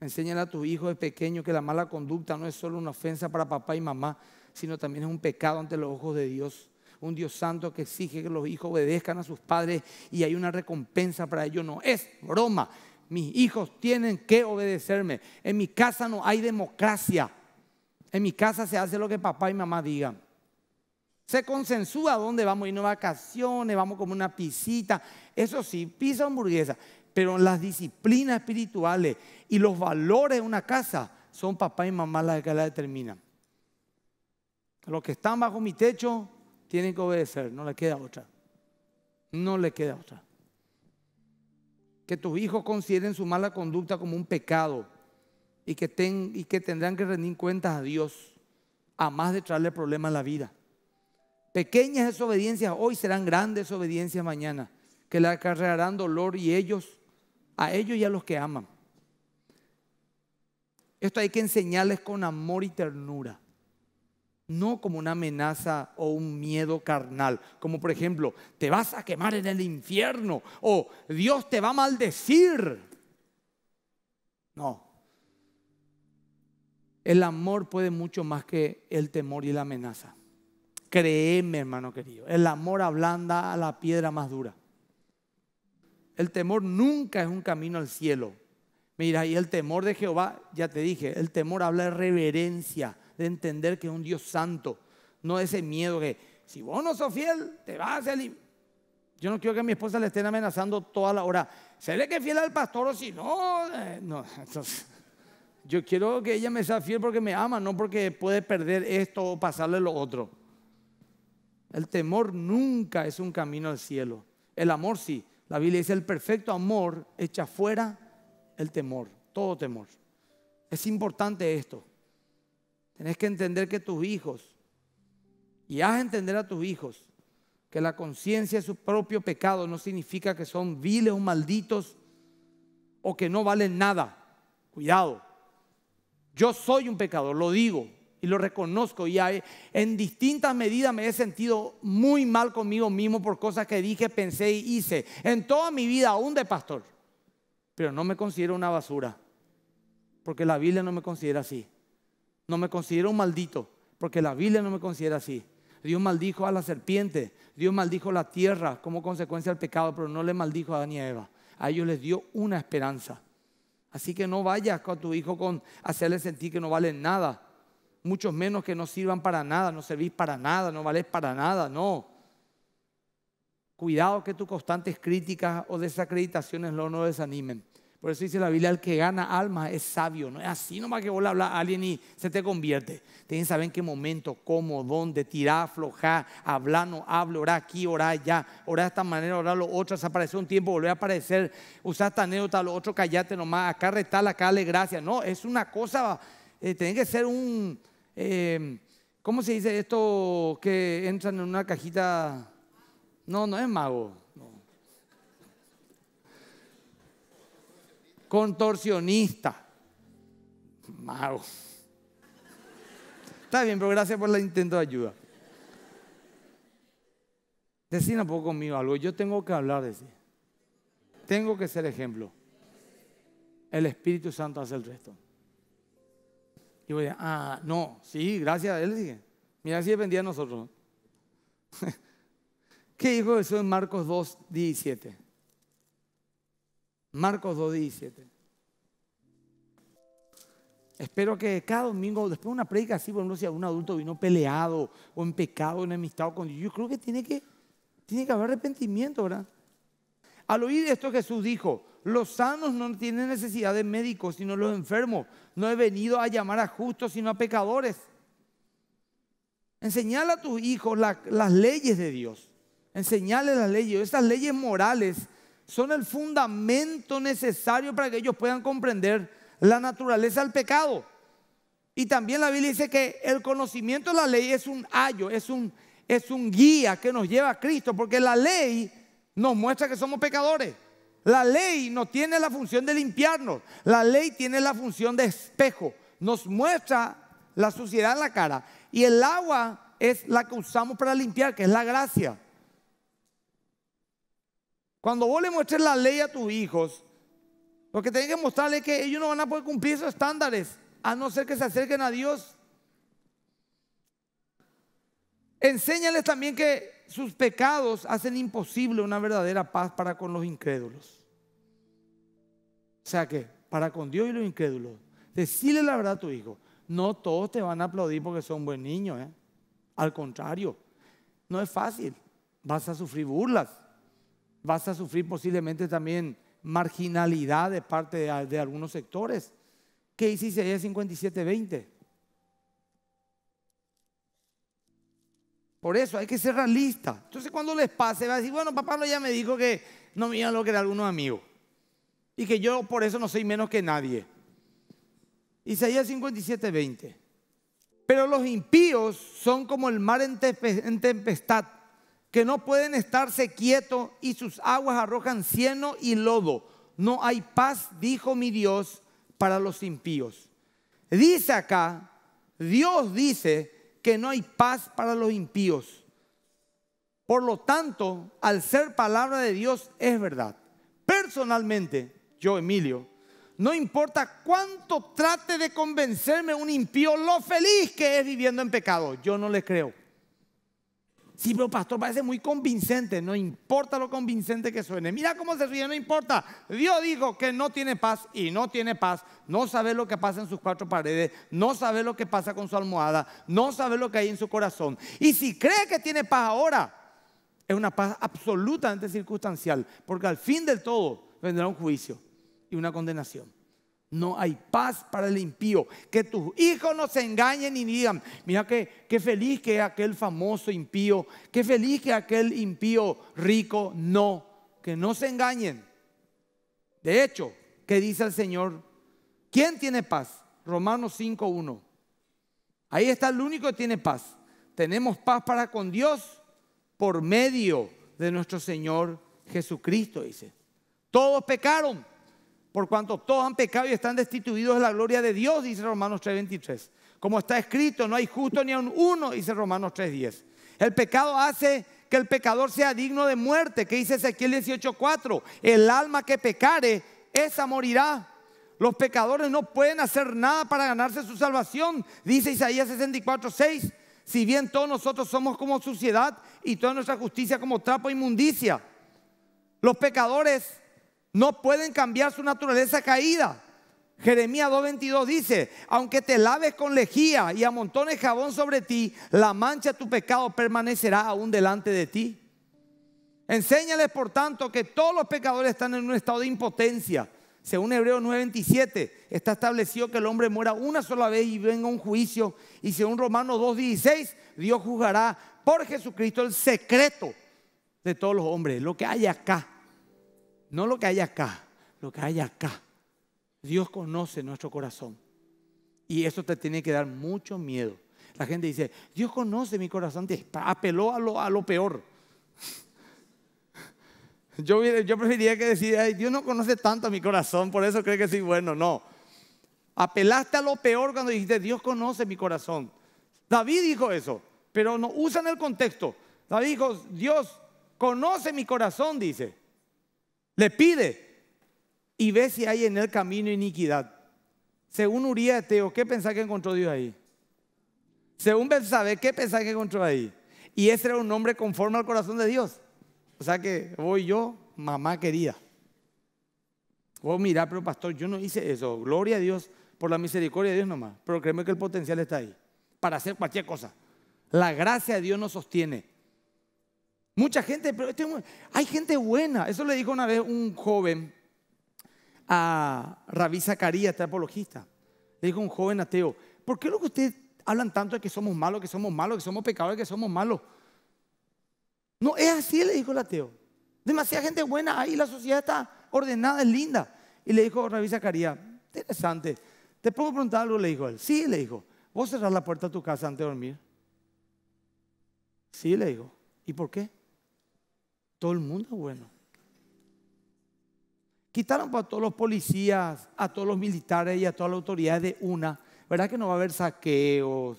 Enséñale a tu hijo de pequeño que la mala conducta no es solo una ofensa para papá y mamá, sino también es un pecado ante los ojos de Dios. Un Dios santo que exige que los hijos obedezcan a sus padres y hay una recompensa para ellos. No es broma. Mis hijos tienen que obedecerme. En mi casa no hay democracia. En mi casa se hace lo que papá y mamá digan. Se consensúa dónde vamos a ir vacaciones, vamos como una pisita. Eso sí, pizza hamburguesa. Pero las disciplinas espirituales y los valores de una casa son papá y mamá las que la determinan. Los que están bajo mi techo tienen que obedecer, no le queda otra. No le queda otra. Que tus hijos consideren su mala conducta como un pecado y que, y que tendrán que rendir cuentas a Dios, a más de traerle problemas a la vida. Pequeñas desobediencias hoy serán grandes desobediencias mañana, que le acarrearán dolor y ellos a ellos y a los que aman. Esto hay que enseñarles con amor y ternura, no como una amenaza o un miedo carnal, como por ejemplo, te vas a quemar en el infierno o Dios te va a maldecir. No. El amor puede mucho más que el temor y la amenaza. Créeme, hermano querido, el amor ablanda a la piedra más dura. El temor nunca es un camino al cielo. Mira, y el temor de Jehová, ya te dije, el temor habla de reverencia, de entender que es un Dios santo, no ese miedo que si vos no sos fiel, te vas a salir. Yo no quiero que a mi esposa le estén amenazando toda la hora. Seré que fiel al pastor o si no, eh, no, yo quiero que ella me sea fiel porque me ama, no porque puede perder esto o pasarle lo otro. El temor nunca es un camino al cielo. El amor sí, la Biblia dice, el perfecto amor echa fuera el temor, todo temor. Es importante esto. Tenés que entender que tus hijos, y haz entender a tus hijos, que la conciencia de su propio pecado no significa que son viles o malditos o que no valen nada. Cuidado. Yo soy un pecador, lo digo, y lo reconozco. Y en distintas medidas me he sentido muy mal conmigo mismo por cosas que dije, pensé y hice. En toda mi vida, aún de pastor. Pero no me considero una basura, porque la Biblia no me considera así. No me considero un maldito, porque la Biblia no me considera así. Dios maldijo a la serpiente, Dios maldijo la tierra como consecuencia del pecado, pero no le maldijo a Adán y a Eva. A ellos les dio una esperanza. Así que no vayas con tu hijo con hacerle sentir que no vale nada, muchos menos que no sirvan para nada, no servís para nada, no valés para nada, no. Cuidado que tus constantes críticas o desacreditaciones no desanimen. Por eso dice la Biblia, el que gana alma es sabio. No es así nomás que vos le hablas a alguien y se te convierte. Tienes que saber en qué momento, cómo, dónde, tirar, aflojar, hablar, no hablo, orar aquí, orar allá, orar de esta manera, orar lo otro, desaparecer un tiempo, volver a aparecer, usar esta anécdota, lo otro, callate nomás, acá retala, acá dale gracias. No, es una cosa, eh, Tienen que ser un, Em, ¿cómo se dice esto que entran en una cajita? No, no es mago. Contorsionista. Mago. Está bien, pero gracias por la intento de ayuda. Decir un poco conmigo algo. Yo tengo que hablar, de sí. Tengo que ser ejemplo. El Espíritu Santo hace el resto. Y voy a, ah, no, sí, gracias a él, dije. Mira, así dependía a nosotros. ¿Qué dijo Jesús en Marcos 2, 17? Marcos 2.17. Espero que cada domingo, después de una predica así, por ejemplo, si algún adulto vino peleado o en pecado, enemistado con Dios, yo creo que tiene que, tiene que haber arrepentimiento, ¿verdad? Al oír esto Jesús dijo, los sanos no tienen necesidad de médicos, sino los enfermos. No he venido a llamar a justos, sino a pecadores. Enseñale a tus hijos las leyes de Dios. Enseñale las leyes. Estas leyes morales son el fundamento necesario para que ellos puedan comprender la naturaleza del pecado. Y también la Biblia dice que el conocimiento de la ley es un ayo, es un, es un guía que nos lleva a Cristo, porque la ley nos muestra que somos pecadores. La ley no tiene la función de limpiarnos, la ley tiene la función de espejo, nos muestra la suciedad en la cara. Y el agua es la que usamos para limpiar, que es la gracia. Cuando vos le muestres la ley a tus hijos, porque que que mostrarles que ellos no van a poder cumplir esos estándares, a no ser que se acerquen a Dios. Enséñales también que sus pecados hacen imposible una verdadera paz para con los incrédulos. O sea que, para con Dios y los incrédulos, decirle la verdad a tu hijo. No todos te van a aplaudir porque son buen niños. ¿eh? Al contrario, no es fácil. Vas a sufrir burlas. Vas a sufrir posiblemente también marginalidad de parte de, algunos sectores. ¿Qué hiciste? Ahí 5720. Por eso hay que ser realista. Entonces cuando les pase, va a decir, bueno, papá ya me dijo que no me iba a lograr uno amigo Y que yo por eso no soy menos que nadie. Isaías 57, 20. Pero los impíos son como el mar en tempestad, que no pueden estarse quietos y sus aguas arrojan cieno y lodo. No hay paz, dijo mi Dios, para los impíos. Dice acá, Dios dice que no hay paz para los impíos. Por lo tanto, al ser palabra de Dios es verdad. Personalmente, yo, Emilio, no importa cuánto trate de convencerme un impío lo feliz que es viviendo en pecado, yo no le creo. Sí, pero pastor, parece muy convincente. No importa lo convincente que suene. Mira cómo se ríe, no importa. Dios dijo que no tiene paz y no tiene paz. No sabe lo que pasa en sus cuatro paredes. No sabe lo que pasa con su almohada. No sabe lo que hay en su corazón. Y si cree que tiene paz ahora, es una paz absolutamente circunstancial. Porque al fin del todo vendrá un juicio y una condenación no hay paz para el impío. Que tus hijos no se engañen y digan, mira que, feliz que es aquel famoso impío, qué feliz que aquel impío rico. No, que no se engañen. De hecho, ¿qué dice el Señor? ¿Quién tiene paz? Romanos 5.1. Ahí está el único que tiene paz. Tenemos paz para con Dios por medio de nuestro Señor Jesucristo, dice. Todos pecaron por cuanto todos han pecado y están destituidos de la gloria de Dios, dice Romanos 3:23. Como está escrito, no hay justo ni un uno, dice Romanos 3:10. El pecado hace que el pecador sea digno de muerte, que dice Ezequiel 18:4. El alma que pecare, esa morirá. Los pecadores no pueden hacer nada para ganarse su salvación, dice Isaías 64:6. Si bien todos nosotros somos como suciedad y toda nuestra justicia como trapo e inmundicia, los pecadores no pueden cambiar su naturaleza caída. Jeremías 2.22 dice, aunque te laves con lejía y amontones jabón sobre ti, la mancha de tu pecado permanecerá aún delante de ti. Enséñales, por tanto, que todos los pecadores están en un estado de impotencia. Según Hebreos 9:27, está establecido que el hombre muera una sola vez y venga un juicio. Y según Romanos 2:16, Dios juzgará por Jesucristo el secreto de todos los hombres, lo que hay acá no lo que hay acá, lo que hay acá. Dios conoce nuestro corazón. Y eso te tiene que dar mucho miedo. La gente dice, Dios conoce mi corazón, apeló a lo, a lo peor. Yo, yo preferiría que decir, Dios no conoce tanto mi corazón, por eso cree que sí. bueno. No. Apelaste a lo peor cuando dijiste, Dios conoce mi corazón. David dijo eso, pero no usan el contexto. David dijo, Dios conoce mi corazón, dice. Le pide y ve si hay en el camino iniquidad. Según uríateo ¿qué pensaba que encontró Dios ahí? Según sabe ¿qué pensaba que encontró ahí? Y ese era un hombre conforme al corazón de Dios. O sea que voy yo, mamá querida. Vos mirar, pero pastor, yo no hice eso. Gloria a Dios por la misericordia de Dios nomás. Pero créeme que el potencial está ahí para hacer cualquier cosa. La gracia de Dios nos sostiene. Mucha gente, pero hay gente buena. Eso le dijo una vez un joven a Rabí Zacarías, este apologista. Le dijo un joven ateo, ¿por qué lo que ustedes hablan tanto de que somos malos, que somos malos, que somos pecadores, que somos malos? No, es así, le dijo el ateo. Demasiada gente buena ahí, la sociedad está ordenada, es linda. Y le dijo Rabí Zacarías, interesante, ¿te puedo preguntar algo? Le dijo él. Sí, le dijo, ¿vos cerrás la puerta de tu casa antes de dormir? Sí, le dijo. ¿Y por qué? Todo el mundo es bueno. Quitaron a todos los policías, a todos los militares y a todas las autoridades de una. ¿Verdad que no va a haber saqueos?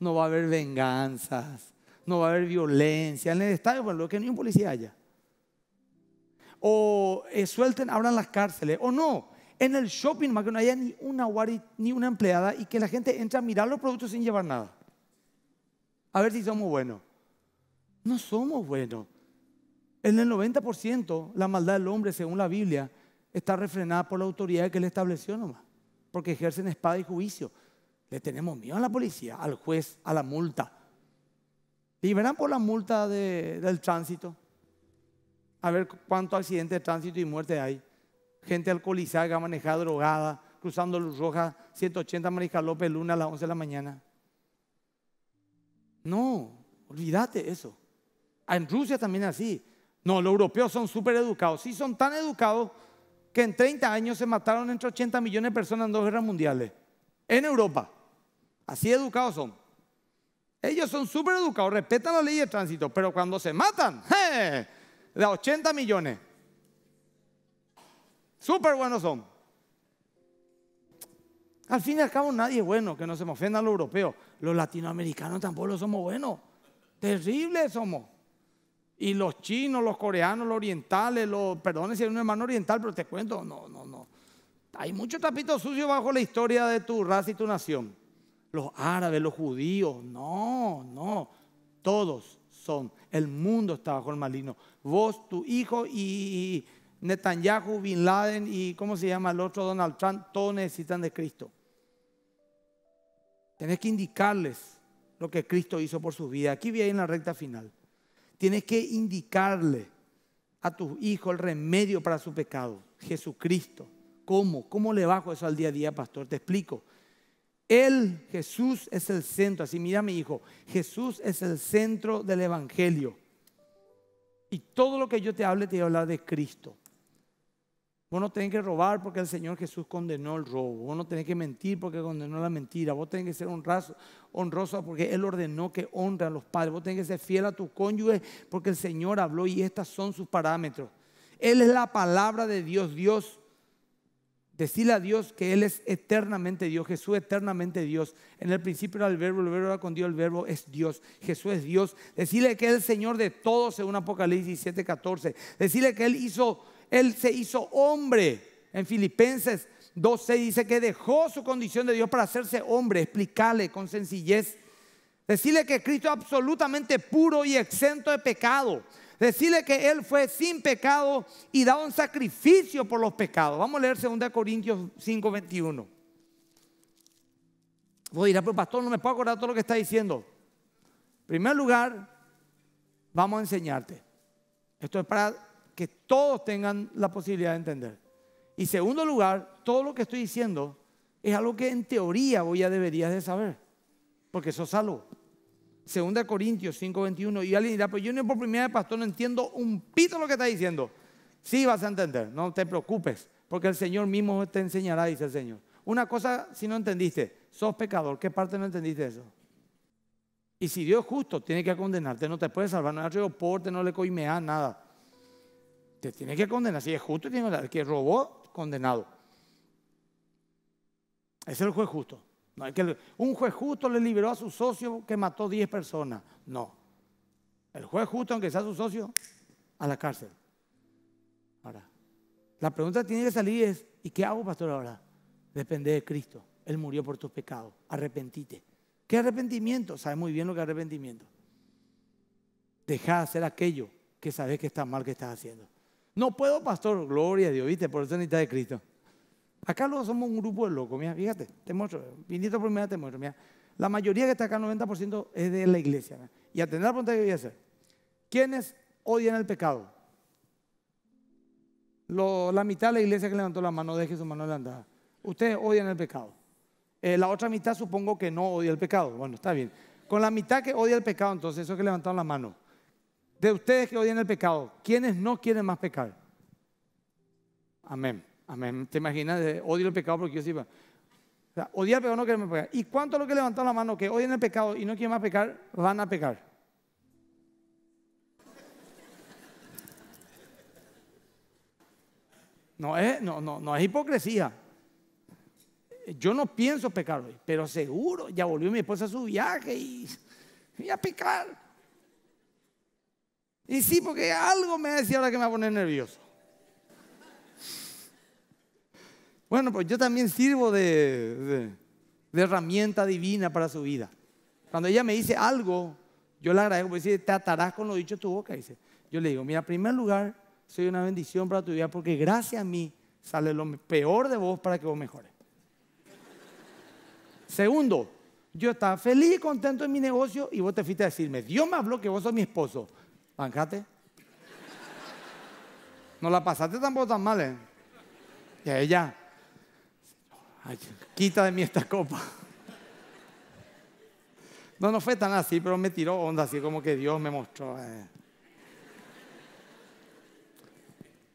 No va a haber venganzas. No va a haber violencia. En el estadio, bueno, lo que ni un policía haya. O eh, suelten, abran las cárceles. O no. En el shopping, más que no haya ni una guardia, ni una empleada y que la gente entre a mirar los productos sin llevar nada. A ver si somos buenos. No somos buenos. En el 90% la maldad del hombre, según la Biblia, está refrenada por la autoridad que le estableció nomás, porque ejercen espada y juicio. Le tenemos miedo a la policía, al juez, a la multa. ¿Y verán por la multa del tránsito. A ver cuántos accidentes de tránsito y muerte hay. Gente alcoholizada que ha manejado drogada, cruzando Luz Roja, 180 Mariscal López Luna a las 11 de la mañana. No, olvídate eso. En Rusia también así. No, los europeos son súper educados. Sí, son tan educados que en 30 años se mataron entre 80 millones de personas en dos guerras mundiales. En Europa. Así educados son. Ellos son súper educados, respetan la ley de tránsito, pero cuando se matan, de 80 millones. Súper buenos son. Al fin y al cabo nadie es bueno, que no se me ofenda a los europeos. Los latinoamericanos tampoco somos buenos. Terribles somos. Y los chinos, los coreanos, los orientales, los, perdón si hay un hermano oriental, pero te cuento, no, no, no. Hay mucho tapitos sucio bajo la historia de tu raza y tu nación. Los árabes, los judíos, no, no. Todos son. El mundo está bajo el maligno. Vos, tu hijo y Netanyahu, Bin Laden y ¿cómo se llama el otro? Donald Trump, todos necesitan de Cristo. Tenés que indicarles lo que Cristo hizo por su vida. Aquí viene la recta final. Tienes que indicarle a tus hijo el remedio para su pecado, Jesucristo. ¿Cómo? ¿Cómo le bajo eso al día a día, pastor? Te explico. Él, Jesús, es el centro. Así mira mi hijo, Jesús es el centro del Evangelio. Y todo lo que yo te hable, te voy a hablar de Cristo. Vos no tenés que robar porque el Señor Jesús condenó el robo. Vos no tenés que mentir porque condenó la mentira. Vos tenés que ser honroso porque Él ordenó que honre a los padres. Vos tenés que ser fiel a tu cónyuge porque el Señor habló y estos son sus parámetros. Él es la palabra de Dios. Dios, decirle a Dios que Él es eternamente Dios. Jesús eternamente Dios. En el principio era el verbo, el verbo era con Dios, el verbo es Dios. Jesús es Dios. Decirle que Él es el Señor de todos según Apocalipsis 7, 14. Decirle que Él hizo él se hizo hombre. En Filipenses 12 dice que dejó su condición de Dios para hacerse hombre. Explicarle con sencillez. Decirle que Cristo es absolutamente puro y exento de pecado. Decirle que Él fue sin pecado y dado un sacrificio por los pecados. Vamos a leer 2 Corintios 5, 21. Vos a pero pastor, no me puedo acordar todo lo que está diciendo. En primer lugar, vamos a enseñarte. Esto es para que todos tengan la posibilidad de entender. Y segundo lugar, todo lo que estoy diciendo es algo que en teoría vos ya deberías de saber, porque sos algo. Segunda Corintios 5:21. Y alguien dirá, pues yo no por primera vez, pastor, no entiendo un pito lo que está diciendo. Sí vas a entender, no te preocupes, porque el Señor mismo te enseñará, dice el Señor. Una cosa, si no entendiste, sos pecador, ¿qué parte no entendiste eso? Y si Dios justo, tiene que condenarte, no te puede salvar, no hay no le coimea nada. Te tiene que condenar. Si es justo, tiene que, el que robó, condenado. Ese es el juez justo. No, que un juez justo le liberó a su socio que mató 10 personas. No. El juez justo, aunque sea su socio, a la cárcel. Ahora, la pregunta tiene que salir es, ¿y qué hago, pastor, ahora? Depende de Cristo. Él murió por tus pecados. Arrepentite. ¿Qué arrepentimiento? Sabes muy bien lo que es arrepentimiento. Deja de hacer aquello que sabes que está mal que estás haciendo. No puedo, pastor. Gloria a Dios, ¿viste? Por eso necesitas de Cristo. Acá luego somos un grupo de locos, mira, fíjate, te muestro, viniste por primera te muestro, mira. La mayoría que está acá, 90%, es de la iglesia. Y a tener la pregunta que voy a hacer. ¿Quiénes odian el pecado? la mitad de la iglesia que levantó la mano, deje su mano levantada. Ustedes odian el pecado. Eh, la otra mitad supongo que no odia el pecado. Bueno, está bien. Con la mitad que odia el pecado, entonces eso que levantaron la mano de ustedes que odian el pecado, ¿quiénes no quieren más pecar? Amén, amén. ¿Te imaginas? Odio el pecado porque yo sí. O sea, odiar el pecado no más pecar. ¿Y cuántos los que levantaron la mano que odian el pecado y no quieren más pecar, van a pecar? No es, no, no, es hipocresía. Yo no pienso pecar hoy, pero seguro, ya volvió mi esposa a su viaje y voy a pecar. Y sí, porque algo me decía ahora que me va a poner nervioso. Bueno, pues yo también sirvo de, herramienta divina para su vida. Cuando ella me dice algo, yo le agradezco, porque dice, te atarás con lo dicho tu boca. Dice. Yo le digo, mira, en primer lugar, soy una bendición para tu vida porque gracias a mí sale lo peor de vos para que vos mejores. Segundo, yo estaba feliz y contento en mi negocio y vos te fuiste a decirme, Dios me habló que vos sos mi esposo. Pancate. No la pasaste tampoco tan mal, ¿eh? Y a ella, quita de mí esta copa. No, no fue tan así, pero me tiró onda, así como que Dios me mostró. Eh.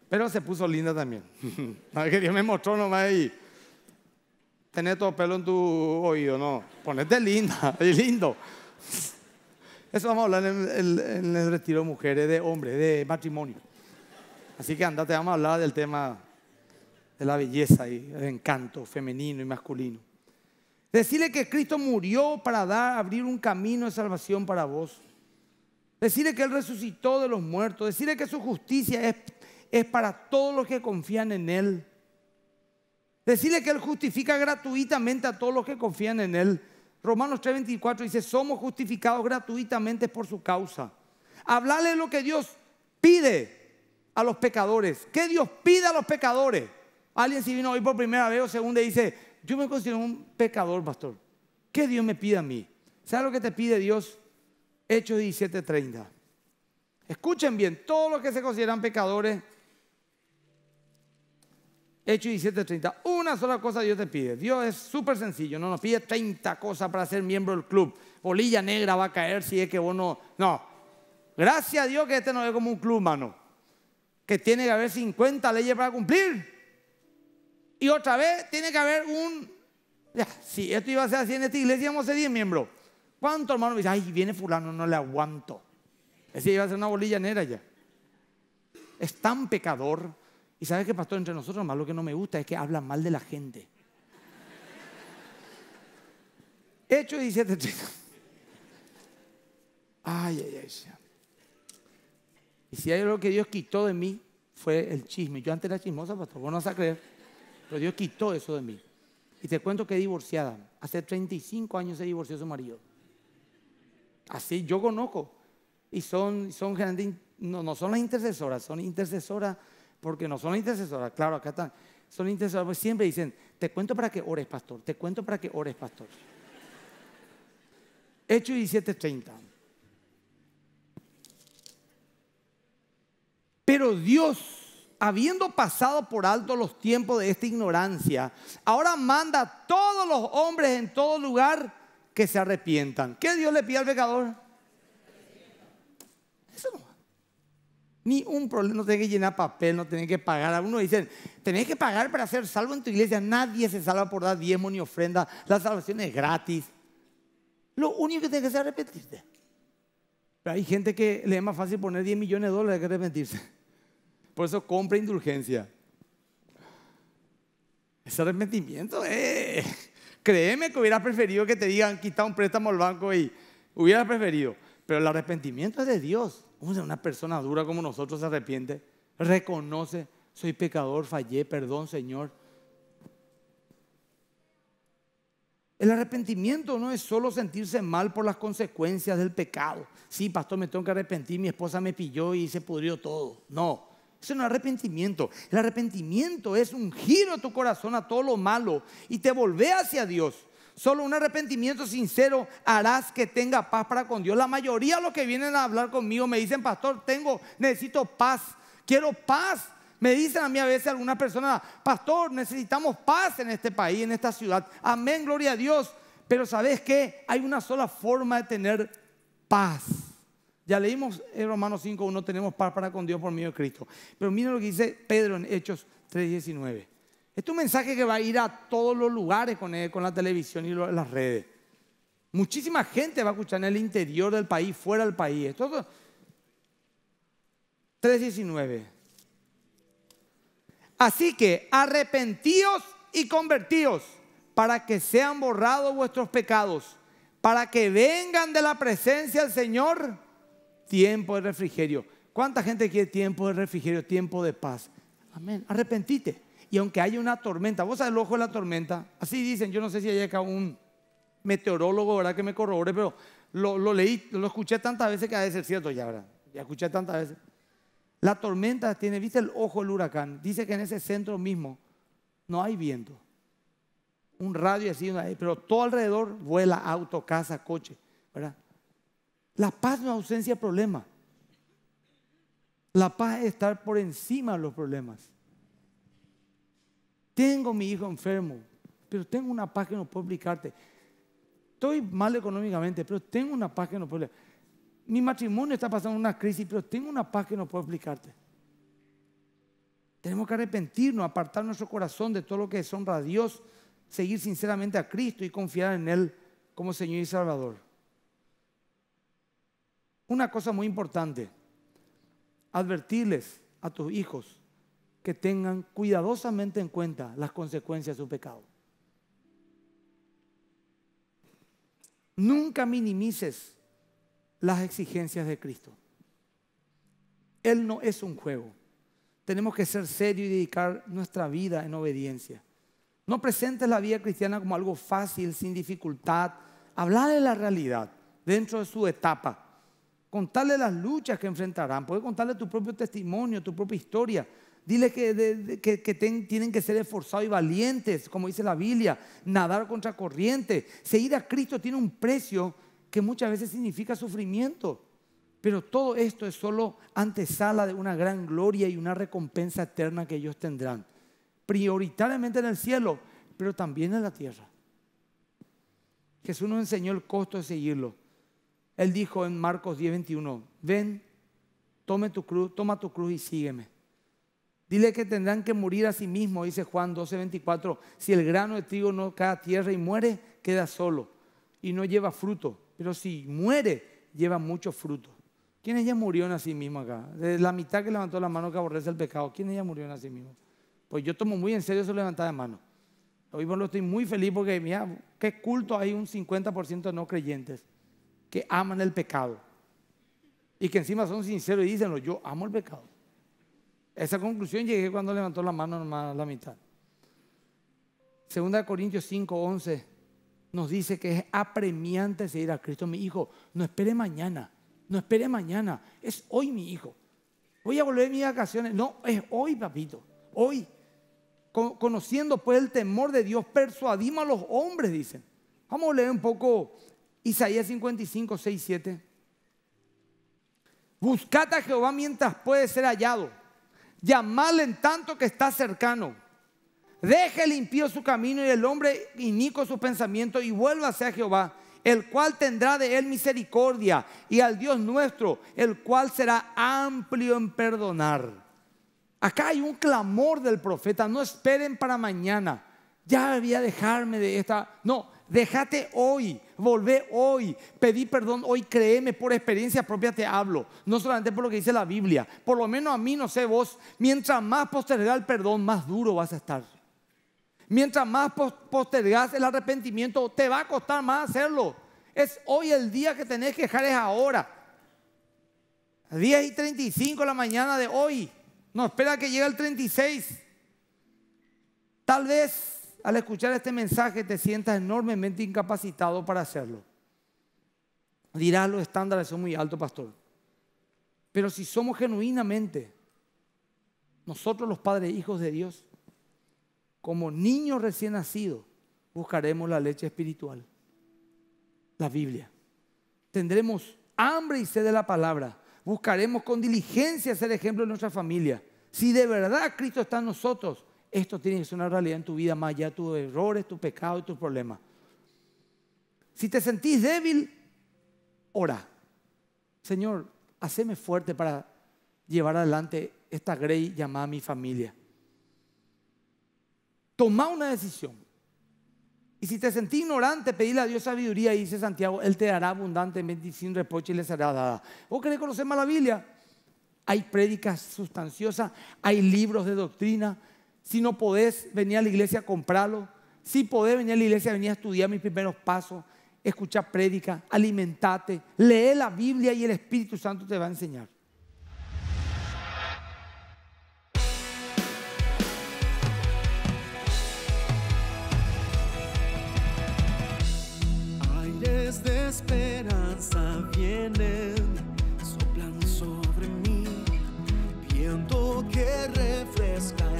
Pero se puso linda también. que Dios me mostró nomás ahí? tener todo pelo en tu oído, no. Ponete linda, lindo. Eso vamos a hablar en el, retiro de mujeres, de hombres, de matrimonio. Así que andate, vamos a hablar del tema de la belleza y el encanto femenino y masculino. Decirle que Cristo murió para dar, abrir un camino de salvación para vos. Decirle que Él resucitó de los muertos. Decirle que su justicia es para todos los que confían en Él. Decirle que Él justifica gratuitamente a todos los que confían en Él. Romanos 3:24 dice, somos justificados gratuitamente por su causa. Hablarle lo que Dios pide a los pecadores. ¿Qué Dios pide a los pecadores? Alguien si vino hoy por primera vez o segunda dice, yo me considero un pecador, pastor. ¿Qué Dios me pide a mí? ¿Sabes lo que te pide Dios? Hechos 17:30. Escuchen bien, todos los que se consideran pecadores Hecho 17.30, Una sola cosa Dios te pide. Dios es súper sencillo. No nos pide 30 cosas para ser miembro del club. Bolilla negra va a caer si es que vos no. No. Gracias a Dios que este no es como un club, mano. Que tiene que haber 50 leyes para cumplir. Y otra vez tiene que haber un. Ya, si esto iba a ser así en esta iglesia, íbamos a ser 10 miembros. ¿Cuánto hermano dice? Ay, viene fulano, no le aguanto. Es iba a ser una bolilla negra ya. Es tan pecador y sabes que, pastor, entre nosotros, más lo que no me gusta es que hablan mal de la gente. Hecho 17, Ay, ay, ay. Y si hay algo que Dios quitó de mí, fue el chisme. Yo antes era chismosa, pastor, vos no vas a creer. Pero Dios quitó eso de mí. Y te cuento que divorciada. Hace 35 años se divorció su marido. Así yo conozco. Y son, son no, no son las intercesoras, son intercesoras porque no son las intercesoras, claro, acá están, son intercesoras, pues siempre dicen, te cuento para que ores, pastor, te cuento para que ores, pastor. Hecho 17:30. Pero Dios, habiendo pasado por alto los tiempos de esta ignorancia, ahora manda a todos los hombres en todo lugar que se arrepientan. ¿Qué Dios le pide al pecador? Ni un problema, no tenés que llenar papel, no tenés que pagar. Algunos dicen, tenés que pagar para ser salvo en tu iglesia. Nadie se salva por dar diezmo ni ofrenda. La salvación es gratis. Lo único que tenés que hacer es arrepentirte. Pero hay gente que le es más fácil poner 10 millones de dólares que arrepentirse. Por eso compra indulgencia. Ese arrepentimiento, eh. créeme que hubiera preferido que te digan quita un préstamo al banco y hubiera preferido. Pero el arrepentimiento es de Dios una persona dura como nosotros se arrepiente, reconoce, soy pecador, fallé, perdón Señor. El arrepentimiento no es solo sentirse mal por las consecuencias del pecado. Sí, pastor, me tengo que arrepentir, mi esposa me pilló y se pudrió todo. No, eso no es arrepentimiento. El arrepentimiento es un giro a tu corazón a todo lo malo y te volvé hacia Dios. Solo un arrepentimiento sincero harás que tenga paz para con Dios. La mayoría de los que vienen a hablar conmigo me dicen, pastor, tengo, necesito paz, quiero paz. Me dicen a mí a veces algunas personas, pastor, necesitamos paz en este país, en esta ciudad. Amén, gloria a Dios. Pero ¿sabes qué? Hay una sola forma de tener paz. Ya leímos en Romanos 5, 1, tenemos paz para con Dios por medio de Cristo. Pero mira lo que dice Pedro en Hechos 19 este es un mensaje que va a ir a todos los lugares con, la televisión y las redes. Muchísima gente va a escuchar en el interior del país, fuera del país. 3.19. Así que arrepentíos y convertíos para que sean borrados vuestros pecados, para que vengan de la presencia del Señor tiempo de refrigerio. ¿Cuánta gente quiere tiempo de refrigerio, tiempo de paz? Amén. Arrepentite. Y aunque haya una tormenta, vos sabes el ojo de la tormenta, así dicen, yo no sé si hay acá un meteorólogo, ¿verdad? Que me corrobore, pero lo, leí, lo escuché tantas veces que ha de ser cierto ya, Ya escuché tantas veces. La tormenta tiene, viste el ojo del huracán, dice que en ese centro mismo no hay viento. Un radio así, pero todo alrededor vuela auto, casa, coche, ¿verdad? La paz no es ausencia de problemas. La paz es estar por encima de los problemas. Tengo mi hijo enfermo, pero tengo una paz que no puedo explicarte. Estoy mal económicamente, pero tengo una paz que no puedo explicarte. Mi matrimonio está pasando una crisis, pero tengo una paz que no puedo explicarte. Tenemos que arrepentirnos, apartar nuestro corazón de todo lo que deshonra a Dios, seguir sinceramente a Cristo y confiar en Él como Señor y Salvador. Una cosa muy importante, advertirles a tus hijos que tengan cuidadosamente en cuenta las consecuencias de su pecado. Nunca minimices las exigencias de Cristo. Él no es un juego. Tenemos que ser serios y dedicar nuestra vida en obediencia. No presentes la vida cristiana como algo fácil, sin dificultad. Habla de la realidad dentro de su etapa. Contarle las luchas que enfrentarán. Puedes contarle tu propio testimonio, tu propia historia. Dile que, tienen que ser esforzados y valientes, como dice la Biblia, nadar contra corriente. Seguir a Cristo tiene un precio que muchas veces significa sufrimiento. Pero todo esto es solo antesala de una gran gloria y una recompensa eterna que ellos tendrán. Prioritariamente en el cielo, pero también en la tierra. Jesús nos enseñó el costo de seguirlo. Él dijo en Marcos 10:21, ven, tu cruz, toma tu cruz y sígueme. Dile que tendrán que morir a sí mismos, dice Juan 24. Si el grano de trigo no cae a tierra y muere, queda solo y no lleva fruto. Pero si muere, lleva mucho fruto. ¿Quiénes ya murieron a sí mismos acá? De la mitad que levantó la mano que aborrece el pecado, ¿quiénes ya murieron a sí mismo? Pues yo tomo muy en serio su levantada de mano. Hoy por lo estoy muy feliz porque, mira, qué culto hay un 50% de no creyentes que aman el pecado y que encima son sinceros y dicen, yo amo el pecado. Esa conclusión llegué cuando levantó la mano nomás la mitad. Segunda Corintios 5, 11 nos dice que es apremiante seguir a Cristo. Mi hijo, no espere mañana, no espere mañana, es hoy mi hijo. Voy a volver a mis vacaciones. No, es hoy, papito, hoy. Conociendo pues el temor de Dios, persuadimos a los hombres, dicen. Vamos a leer un poco Isaías 55, 6, 7. Buscad a Jehová mientras puede ser hallado llamarle en tanto que está cercano. Deje limpio su camino y el hombre inico su pensamiento y vuélvase a Jehová, el cual tendrá de él misericordia, y al Dios nuestro, el cual será amplio en perdonar. Acá hay un clamor del profeta, no esperen para mañana. Ya debía dejarme de esta. No, déjate hoy volvé hoy, pedí perdón hoy, créeme, por experiencia propia te hablo, no solamente por lo que dice la Biblia, por lo menos a mí, no sé vos, mientras más postergar el perdón, más duro vas a estar. Mientras más postergas el arrepentimiento, te va a costar más hacerlo. Es hoy el día que tenés que dejar, es ahora. 10 y 35 de la mañana de hoy. No espera que llegue el 36. Tal vez al escuchar este mensaje te sientas enormemente incapacitado para hacerlo. Dirás, los estándares son muy altos, pastor. Pero si somos genuinamente nosotros los padres e hijos de Dios, como niños recién nacidos, buscaremos la leche espiritual, la Biblia. Tendremos hambre y sed de la palabra. Buscaremos con diligencia ser ejemplo en nuestra familia. Si de verdad Cristo está en nosotros, esto tiene que ser una realidad en tu vida, más allá de tus errores, tus pecados y tus problemas. Si te sentís débil, ora. Señor, haceme fuerte para llevar adelante esta grey llamada mi familia. Toma una decisión. Y si te sentís ignorante, pedile a Dios sabiduría, y dice Santiago, Él te dará abundantemente sin reproche y le será dada. ¿Vos querés conocer más la Biblia? Hay prédicas sustanciosas, hay libros de doctrina, si no podés venir a la iglesia, A comprarlo Si podés venir a la iglesia, venir a estudiar mis primeros pasos, escuchar prédica, alimentate, lee la Biblia y el Espíritu Santo te va a enseñar. Aires de esperanza vienen, soplan sobre mí, viento que refresca.